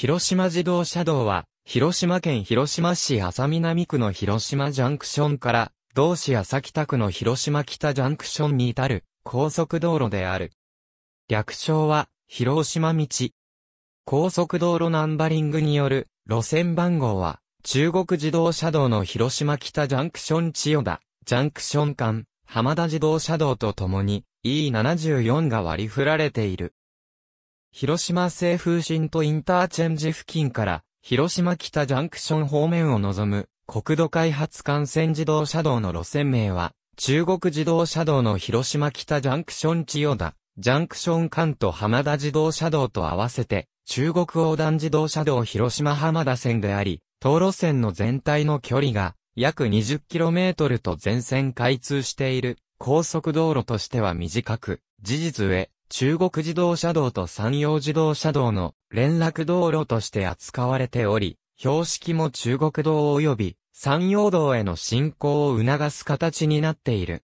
広島自動車道は、広島県広島市浅南区の広島ジャンクションから、同市浅北区の広島北ジャンクションに至る高速道路である。略称は、広島道。高速道路ナンバリングによる路線番号は、中国自動車道の広島北ジャンクション千代田、ジャンクション間、浜田自動車道とともに E74 が割り振られている。広島西風新都インターチェンジ付近から、広島北ジャンクション方面を望む、国土開発幹線自動車道の路線名は、中国自動車道の広島北ジャンクション千代田、ジャンクション関東浜田自動車道と合わせて、中国横断自動車道広島浜田線であり、道路線の全体の距離が約 20km と全線開通している高速道路としては短く、事実上、中国自動車道と山陽自動車道の連絡道路として扱われており、標識も中国道及び山陽道への進行を促す形になっている。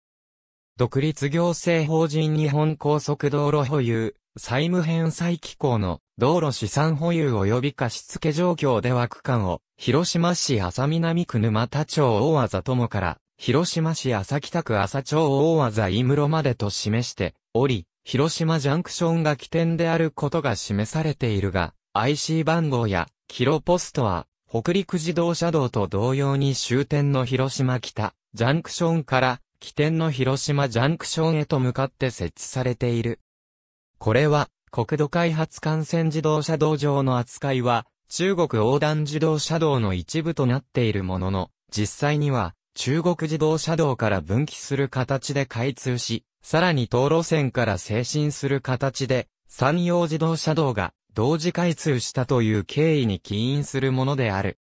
独立行政法人日本高速道路保有、債務返済機構の道路資産保有及び貸付状況では区間を広島市浅南区沼田町大和友から広島市浅北区浅町大技井室までと示しており、広島ジャンクションが起点であることが示されているが、IC 番号やキロポストは、北陸自動車道と同様に終点の広島北ジャンクションから起点の広島ジャンクションへと向かって設置されている。これは、国土開発幹線自動車道上の扱いは、中国横断自動車道の一部となっているものの、実際には、中国自動車道から分岐する形で開通し、さらに東路線から精神する形で、山陽自動車道が同時開通したという経緯に起因するものである。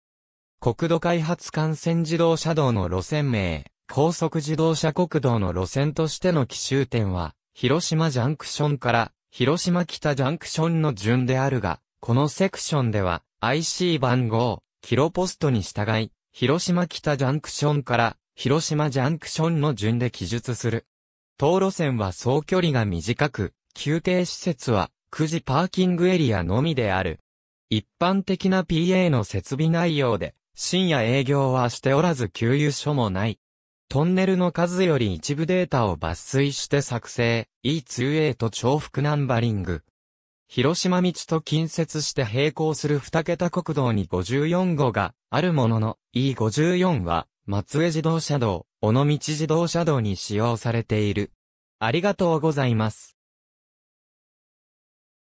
国土開発幹線自動車道の路線名、高速自動車国道の路線としての起終点は、広島ジャンクションから広島北ジャンクションの順であるが、このセクションでは IC 番号、キロポストに従い、広島北ジャンクションから広島ジャンクションの順で記述する。当路線は総距離が短く、休憩施設は9時パーキングエリアのみである。一般的な PA の設備内容で、深夜営業はしておらず給油所もない。トンネルの数より一部データを抜粋して作成、E2A と重複ナンバリング。広島道と近接して並行する2桁国道に54号があるものの、E54 は松江自動車道、尾道自動車道に使用されている。ありがとうございます。